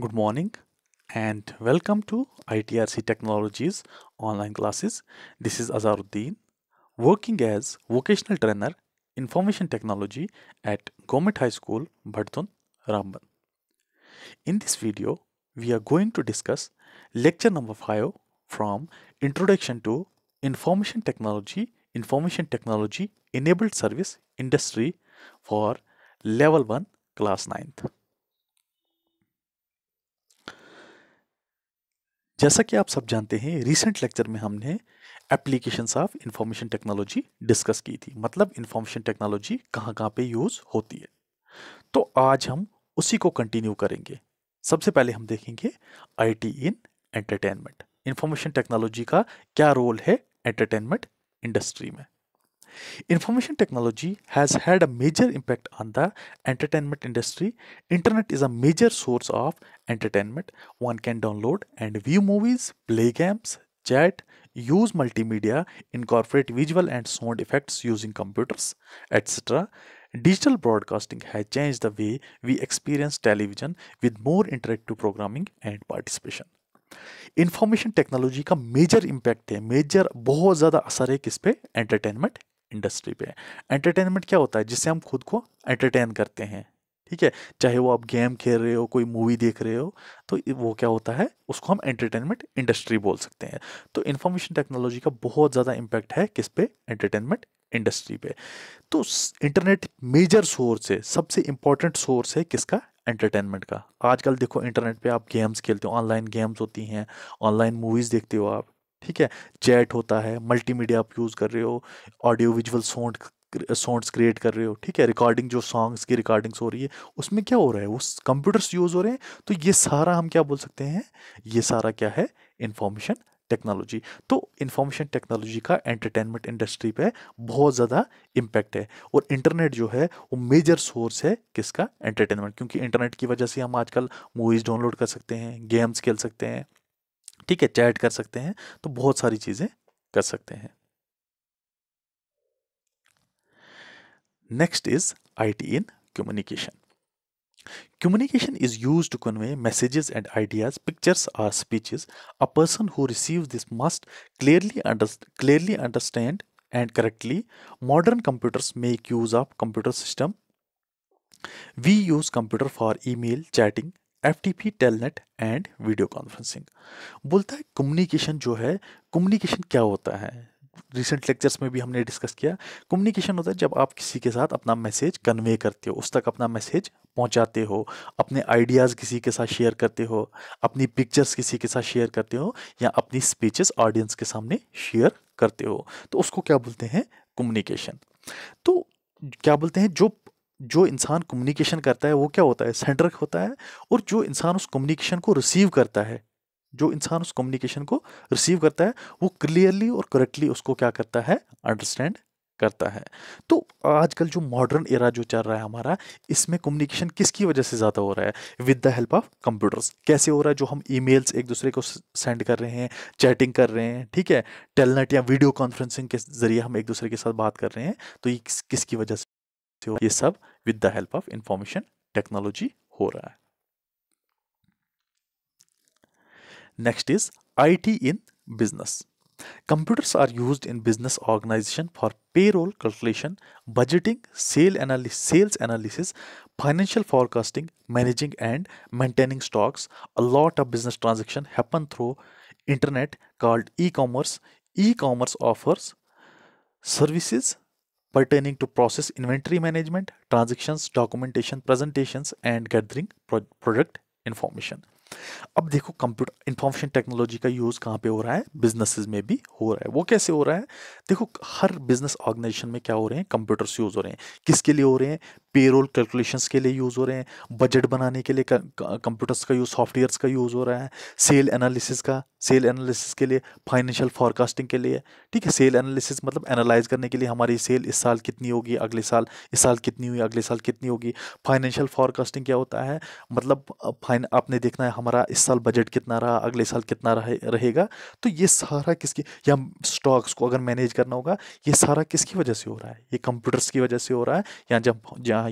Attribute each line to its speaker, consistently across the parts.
Speaker 1: Good morning and welcome to ITRC Technologies online classes. This is Azaruddin working as vocational trainer information technology at Gomit High School Bhadton Ramban. In this video we are going to discuss lecture number 5 from introduction to information technology information technology enabled service industry for level 1 class 9th. जैसा कि आप सब जानते हैं recent lecture में हमने application of information technology discuss की थी मतलब इंफॉर्मेशन टेक्नोलॉजी कहाँ कहाँ पे यूज़ होती है तो आज हम उसी को कंटिन्यू करेंगे सबसे पहले हम देखेंगे IT in entertainment information technology का क्या रोल है एंटरटेनमेंट इंडस्ट्री में Information technology has had a major impact on the entertainment industry. Internet is a major source of entertainment. One can download and view movies, play games, chat, use multimedia, incorporate visual and sound effects using computers, etc. Digital broadcasting has changed the way we experience television with more interactive programming and participation. Information technology का major impact है major बहुत ज़्यादा असर है किस पे entertainment industry पे entertainment क्या होता है जिससे हम खुद को एंटरटेन करते हैं ठीक है चाहे वो आप गेम खेल रहे हो कोई मूवी देख रहे हो तो वो क्या होता है उसको हम एंटरटेनमेंट इंडस्ट्री बोल सकते हैं तो इन्फॉर्मेशन टेक्नोलॉजी का बहुत ज़्यादा इम्पैक्ट है किस पे एंटरटेनमेंट इंडस्ट्री पे तो इंटरनेट मेजर सोर्स है सबसे इंपॉर्टेंट सोर्स है किसका एंटरटेनमेंट का आजकल देखो इंटरनेट पे आप गेम्स खेलते हो ऑनलाइन गेम्स होती हैं ऑनलाइन मूवीज़ देखते हो आप ठीक है चैट होता है मल्टीमीडिया आप यूज़ कर रहे हो audio visual sound sounds create कर रहे हो ठीक है रिकॉर्डिंग जो सॉन्ग्स की रिकॉर्डिंग्स हो रही है उसमें क्या हो रहा है वो कंप्यूटर्स यूज़ हो रहे हैं तो ये सारा हम क्या बोल सकते हैं ये सारा क्या है इंफॉर्मेशन टेक्नोलॉजी तो इंफॉर्मेशन टेक्नोलॉजी का एंटरटेनमेंट इंडस्ट्री पे बहुत ज़्यादा इम्पैक्ट है और इंटरनेट जो है वो मेजर सोर्स है किसका एंटरटेनमेंट क्योंकि इंटरनेट की वजह से हम आजकल मूवीज़ डाउनलोड कर सकते हैं गेम्स खेल सकते हैं ठीक है चैट कर सकते हैं तो बहुत सारी चीजें कर सकते हैं next is I T in communication communication is use to convey messages and ideas pictures or speeches a person who receive this must clearly clearly understand and correctly modern computers make use of computer system we use computer for e mail chatting F T P telnet and video conferencing बोलता है communication जो है communication क्या होता है recent lectures में भी हमने डिस्कस किया कम्युनिकेशन होता है जब आप किसी के साथ अपना मैसेज कन्वे करते हो उस तक अपना मैसेज पहुंचाते हो अपने आइडियाज़ किसी के साथ शेयर करते हो अपनी पिक्चर्स किसी के साथ शेयर करते हो या अपनी स्पीचेस ऑडियंस के सामने शेयर करते हो तो उसको क्या बोलते हैं कम्युनिकेशन तो क्या बोलते हैं जो जो इंसान कम्युनिकेशन करता है वो क्या होता है सेंटर होता है और जो इंसान उस कम्युनिकेशन को रिसीव करता है जो इंसान उस कम्युनिकेशन को रिसीव करता है वो क्लियरली और करेक्टली उसको क्या करता है अंडरस्टैंड करता है तो आजकल जो मॉडर्न एरा जो चल रहा है हमारा इसमें कम्युनिकेशन किसकी वजह से ज़्यादा हो रहा है with the help of computers कैसे हो रहा है जो हम ईमेल्स एक दूसरे को सेंड कर रहे हैं चैटिंग कर रहे हैं ठीक है टेलनेट या वीडियो कॉन्फ्रेंसिंग के जरिए हम एक दूसरे के साथ बात कर रहे हैं तो ये किस, किसकी वजह से तो ये सब with the help of information technology हो रहा है next is I T in business computers are use in business organisation for payroll calculation budgeting sale sales analysis financial forecasting managing and maintaining stocks a lot of business transaction happen through internet called e commerce e commerce offers services pertaining to process inventory management, transactions, documentation, presentations, and gathering product information. अब देखो computer information technology का use कहां पे हो रहा है businesses में भी हो रहा है वो कैसे हो रहा है देखो हर बिजनेस ऑर्गेनाइजेशन में क्या हो रहे हैं कंप्यूटर्स यूज़ हो रहे हैं किसके लिए हो रहे हैं पेरोल कैलकुलेशंस के लिए यूज़ हो रहे हैं बजट बनाने के लिए कंप्यूटर्स का यूज़ सॉफ्टवेयर्स का यूज़ हो रहा है सेल एनालिसिस का सेल एनालिसिस के लिए फाइनेंशियल फॉरकास्टिंग के लिए ठीक है सेल एनालिसिस मतलब एनालाइज करने के लिए हमारी सेल इस साल कितनी होगी अगले साल इस साल कितनी हुई अगले साल कितनी होगी फाइनेंशियल फॉरकास्टिंग क्या होता है मतलब फाइन आपने देखना है हमारा इस साल बजट कितना रहा अगले साल कितना रहे, रहेगा तो ये सारा किसकी या स्टॉक्स को अगर मैनेज करना होगा ये सारा किसकी वजह से हो रहा है ये कंप्यूटर्स की वजह से हो रहा है या जब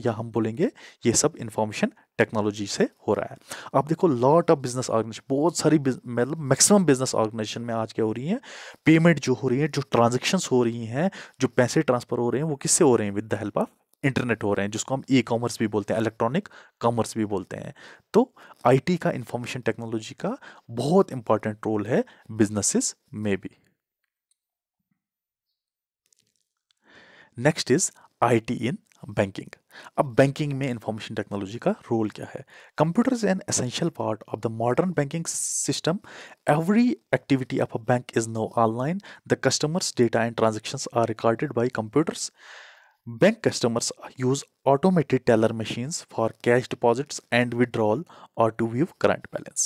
Speaker 1: या हम बोलेंगे ये सब इन्फॉर्मेशन टेक्नोलॉजी से हो रहा है आप देखो लॉट ऑफ बिजनेस ऑर्गेनाइजेशन बहुत सारी मतलब मैक्सिमम बिजनेस ऑर्गेनाइजेशन में आज क्या हो रही है पेमेंट जो हो रही है जो ट्रांजेक्शन हो रही हैं जो पैसे ट्रांसफर हो रहे हैं वो किससे हो रहे हैं with the help of internet हो रहे हैं जिसको हम ई कॉमर्स भी बोलते हैं इलेक्ट्रॉनिक कॉमर्स भी बोलते हैं तो आईटी का इंफॉर्मेशन टेक्नोलॉजी का बहुत इंपॉर्टेंट रोल है बिजनेसेस में भी next is IT in banking अब बैंकिंग में इंफॉर्मेशन टेक्नोलॉजी का रोल क्या है computer is an essential part of the modern banking system every activity of a bank is no online the customers data and transaction are recorded by computers bank customers use automated teller machines for cash deposits and withdrawal और to view current balance.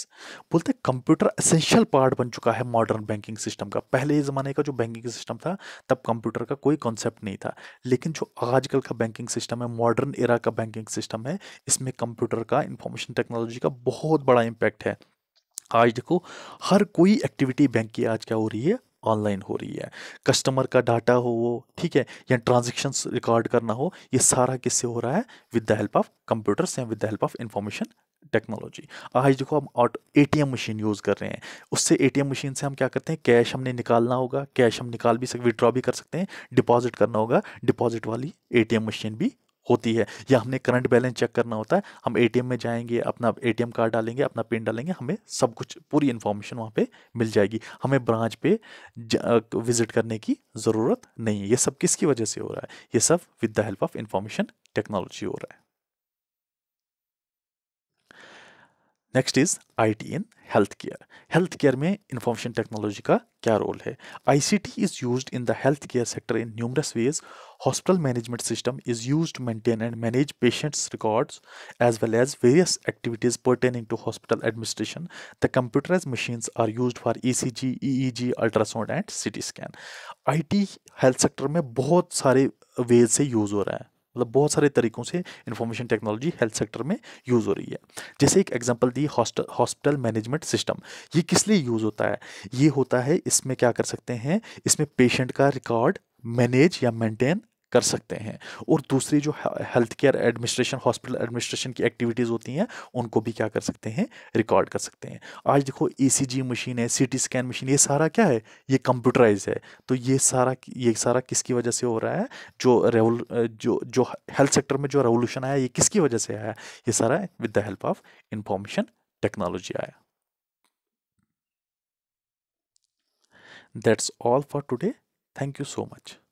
Speaker 1: बोलते computer essential part बन चुका है modern banking system का पहले ज़माने का जो बैंकिंग सिस्टम था तब कंप्यूटर का कोई कॉन्सेप्ट नहीं था लेकिन जो आजकल का बैंकिंग सिस्टम है मॉडर्न एरा का बैंकिंग सिस्टम है इसमें कंप्यूटर का इंफॉर्मेशन टेक्नोलॉजी का बहुत बड़ा इम्पैक्ट है आज देखो हर कोई एक्टिविटी बैंक की आज क्या हो रही है ऑनलाइन हो रही है कस्टमर का डाटा हो वो ठीक है या ट्रांजेक्शन्स रिकॉर्ड करना हो ये सारा किससे हो रहा है with the help of computers या with the help of information technology आज देखो हम ऑटो ए मशीन यूज़ कर रहे हैं उससे ए मशीन से हम क्या करते हैं कैश हमने निकालना होगा कैश हम निकाल भी सकते विड्रॉ भी कर सकते हैं डिपॉजिट करना होगा डिपॉजिट वाली ए मशीन भी होती है या हमने करंट बैलेंस चेक करना होता है हम एटीएम में जाएंगे अपना एटीएम कार्ड डालेंगे अपना पिन डालेंगे हमें सब कुछ पूरी इन्फॉर्मेशन वहाँ पे मिल जाएगी हमें ब्रांच पे विजिट करने की ज़रूरत नहीं है ये सब किसकी वजह से हो रहा है ये सब with the help of information technology हो रहा है next is I T in health care health care में इंफॉर्मेशन टेक्नोलॉजी का क्या रोल है I C T is use in the health care sector in numerous ways hospital management system is use to maintain and manage patients records as well as various activities to hospital administration the machine are use for E C G E E G ultrasound and C T scan I T health sector में बहुत सारे veg से use हो रहा है मतलब बहुत सारे तरीक़ों से इन्फॉर्मेशन टेक्नोलॉजी हेल्थ सेक्टर में यूज़ हो रही है जैसे एक एग्जांपल दी हॉस्टल हॉस्पिटल मैनेजमेंट सिस्टम ये किस लिए यूज़ होता है ये होता है इसमें क्या कर सकते हैं इसमें पेशेंट का रिकॉर्ड मैनेज या मेंटेन कर सकते हैं और दूसरी जो health care administration hospital administration की एक्टिविटीज़ होती हैं उनको भी क्या कर सकते हैं रिकॉर्ड कर सकते हैं आज देखो ए e मशीन है सी स्कैन मशीन ये सारा क्या है ये कंप्यूटराइज है तो ये सारा ये सारा किसकी वजह से हो रहा है जो रेवल जो जो हेल्थ सेक्टर में जो रेवोल्यूशन आया ये किसकी वजह से आया ये सारा with the help of information technology आया that's all for today thank you so much